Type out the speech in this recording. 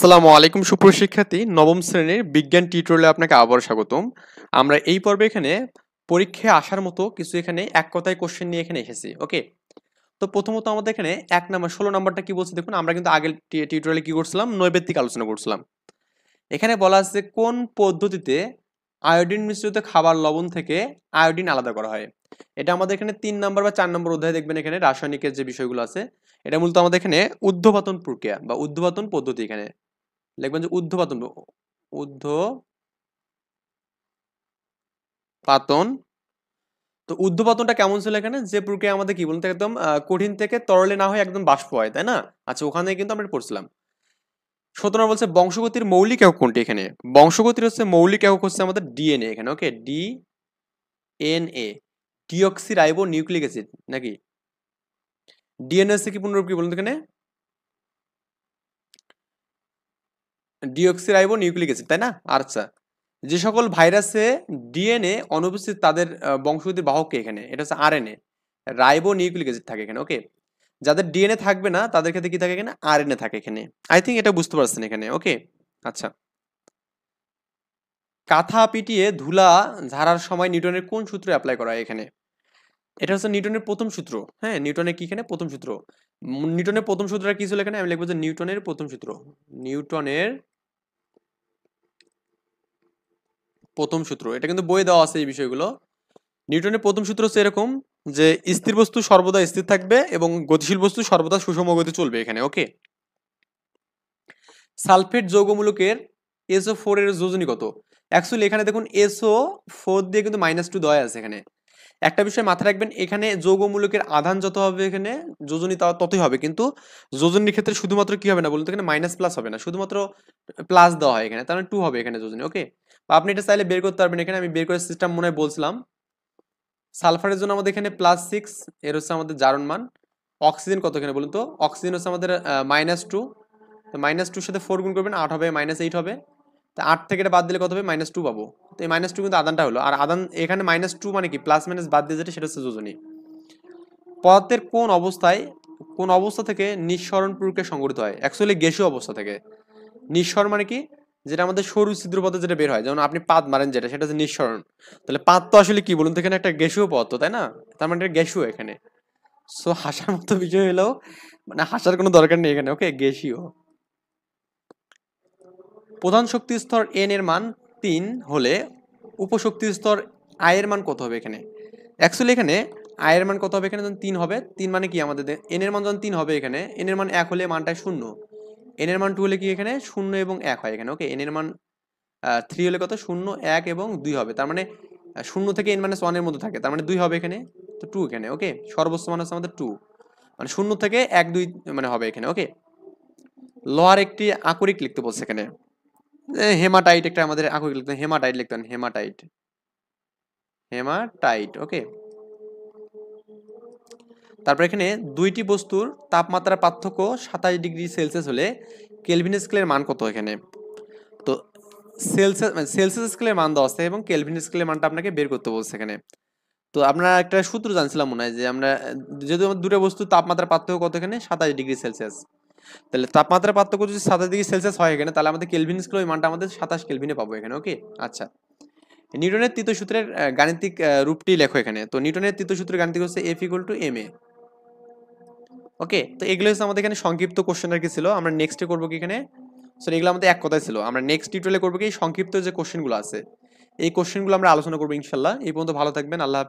আসসালামু আলাইকুম সুপ্রিয় শিক্ষার্থী নবম শ্রেণীর বিজ্ঞান টিউটোরিয়ালে আপনাকে আবার স্বাগতম আমরা এই পর্বে এখানে পরীক্ষায় আসার মতো কিছু এখানে এক কথায় কোশ্চেন নিয়ে এখানে এসেছি ওকে তো প্রথমত আমাদের এখানে এক নাম্বার ষোলো নাম্বারটা কি বলছে দেখুন আমরা কিন্তু আগের টিউটোরিয়ালে কি করছিলাম নৈবেত্তিক আলোচনা করছিলাম এখানে বলা আছে কোন পদ্ধতিতে আয়োডিন মিশ্রিত খাবার লবণ থেকে আয়োডিন আলাদা করা হয় এটা আমাদের এখানে তিন নম্বর বা চার নম্বর অধ্যায় দেখবেন এখানে রাসায়নিকের যে বিষয়গুলো আছে এটা মূলত আমাদের এখানে উদ্ধবাতন প্রক্রিয়া বা উদ্ধবাতন পদ্ধতি এখানে লিখবেন যে ঊর্ধ্ব পাতন ঊর্ধ্ব পাতন তো পাতনটা কেমন ছিল এখানে যে প্রক্রিয়া আমাদের কি বলতে একদম কঠিন থেকে তরলে না হয় একদম বাষ্প হয় তাই না আচ্ছা ওখানে কিন্তু আমরা পড়ছিলাম সতেরো বলছে বংশগতির মৌলিক একক কোনটি এখানে বংশগতির হচ্ছে মৌলিক একক হচ্ছে আমাদের ডিএনএ এখানে okay D N A deoxyribonucleic acid নাকি ডিএনএ হচ্ছে কি পুনরূপ কি বলুন এখানে ডিঅক্সিরাইবো নিউক্লিক অ্যাসিড তাই না আচ্ছা যে সকল ভাইরাসে ডিএনএ অনুপস্থিত তাদের বংশগতির বাহককে এখানে এটা হচ্ছে আরএনএ রাইবো নিউক্লিক অ্যাসিড থাকে এখানে ওকে যাদের ডিএনএ থাকবে না তাদের ক্ষেত্রে কি থাকে এখানে আরএনএ থাকে এখানে আই থিঙ্ক এটা বুঝতে পারছেন এখানে ওকে আচ্ছা কাঁথা পিটিয়ে ধুলা ঝাড়ার সময় নিউটনের কোন সূত্র অ্যাপ্লাই করা হয় এখানে এটা হচ্ছে নিউটনের প্রথম সূত্র হ্যাঁ নিউটনের কি এখানে প্রথম সূত্র নিউটনের প্রথম সূত্রটা কি ছিল এখানে আমি লিখবো যে নিউটনের প্রথম সূত্র নিউটনের প্রথম সূত্র এটা কিন্তু বইয়ে দেওয়া আছে এই বিষয়গুলো নিউটনের প্রথম সূত্র হচ্ছে এরকম যে স্থির বস্তু সর্বদা স্থির থাকবে এবং গতিশীল বস্তু সর্বদা সুষম গতি চলবে এখানে ওকে সালফেট যৌগমূলকের এসও ফোর এর যোজনী কত অ্যাকচুয়ালি এখানে দেখুন এসও ফোর দিয়ে কিন্তু মাইনাস টু দেওয়া আছে এখানে একটা বিষয় মাথায় রাখবেন এখানে যৌগমূলকের আধান যত হবে এখানে যোজনী তা ততই হবে কিন্তু যোজনীর ক্ষেত্রে শুধুমাত্র কি হবে না বলুন তো এখানে মাইনাস প্লাস হবে না শুধুমাত্র প্লাস দেওয়া হয় এখানে তাহলে টু হবে এখানে যোজনী ওকে বা আপনি এটা চাইলে বের করতে পারবেন এখানে আমি বের করে সিস্টেম মনে হয় বলছিলাম সালফারের জন্য আমাদের এখানে প্লাস সিক্স এর হচ্ছে আমাদের জারণ মান অক্সিজেন কত এখানে বলুন তো অক্সিজেন হচ্ছে আমাদের মাইনাস টু তো মাইনাস টুর সাথে ফোর গুণ করবেন আট হবে মাইনাস এইট হবে তা আট থেকে এটা বাদ দিলে কত হবে মাইনাস টু পাবো তো এই মাইনাস টু কিন্তু আদানটা হলো আর আদান এখানে মাইনাস টু মানে কি প্লাস মাইনাস বাদ দিয়ে যেটা সেটা হচ্ছে যোজনী পদার্থের কোন অবস্থায় কোন অবস্থা থেকে নিঃসরণ প্রক্রিয়া সংঘটিত হয় অ্যাকচুয়ালি গ্যাসীয় অবস্থা থেকে নিঃসরণ মানে কি যেটা আমাদের সরু পথে যেটা বের হয় যেমন আপনি পাত মারেন যেটা সেটা হচ্ছে নিঃসরণ তাহলে পাত তো আসলে কি বলুন তো এখানে একটা গ্যাসীয় পথ তাই না তার মানে এটা গ্যাসীয় এখানে সো হাসার মতো বিষয় হলেও মানে হাসার কোনো দরকার নেই এখানে ওকে গ্যাসীয় প্রধান শক্তি স্তর এন এর মান তিন হলে উপশক্তির স্তর আয়ের মান কত হবে এখানে অ্যাকচুয়ালি এখানে আয়ের মান কত হবে এখানে যখন তিন হবে তিন মানে কি আমাদের এন এর মান যখন তিন হবে এখানে এন এর মান এক হলে মানটা শূন্য এন এর মান টু হলে কি এখানে শূন্য এবং এক হয় এখানে ওকে এন এর মান থ্রি হলে কত শূন্য এক এবং দুই হবে তার মানে শূন্য থেকে এন মাইনাস ওয়ানের মধ্যে থাকে তার মানে দুই হবে এখানে তো টু এখানে ওকে সর্বোচ্চ মান হচ্ছে আমাদের টু মানে শূন্য থেকে এক দুই মানে হবে এখানে ওকে লহার একটি আকরিক লিখতে বলছে এখানে হেমাটাইট একটা আমাদের আঁকুকে লিখতেন হেমাটাইট লিখতেন হেমাটাইট হেমাটাইট ওকে তারপর এখানে দুইটি বস্তুর তাপমাত্রার পার্থক্য সাতাশ ডিগ্রি সেলসিয়াস হলে কেলভিন স্কেলের মান কত এখানে তো সেলসিয়াস মানে সেলসিয়াস স্কেলের মান দেওয়া আছে এবং কেলভিন স্কেলের মানটা আপনাকে বের করতে বলছে এখানে তো আপনারা একটা সূত্র জানছিলাম মনে হয় যে আমরা যেহেতু আমার দুটো বস্তু তাপমাত্রার পার্থক্য কত এখানে সাতাশ ডিগ্রি সেলসিয়াস তাহলে তাপমাত্রা পার্থক্য যদি সাতাশ ডিগ্রি সেলসিয়াস হয় এখানে তাহলে আমাদের কেলভিন স্কেল ওই মানটা আমাদের সাতাশ কেলভিনে পাবো এখানে ওকে আচ্ছা নিউটনের তৃতীয় সূত্রের গাণিতিক রূপটি লেখো এখানে তো নিউটনের তৃতীয় সূত্রের গাণিতিক হচ্ছে F equal to M A okay তো এগুলো হচ্ছে আমাদের এখানে সংক্ষিপ্ত কোশ্চেন আর কি ছিল আমরা নেক্সটে করবো কি এখানে সরি এগুলো আমাদের এক কথাই ছিল আমরা নেক্সট টিউটোরিয়ালে করবো কি সংক্ষিপ্ত যে কোশ্চেনগুলো আছে এই কোশ্চেনগুলো আমরা আলোচনা করবো ইনশাল্লাহ এই পর্যন্ত ভালো থাকবেন আল্লাহ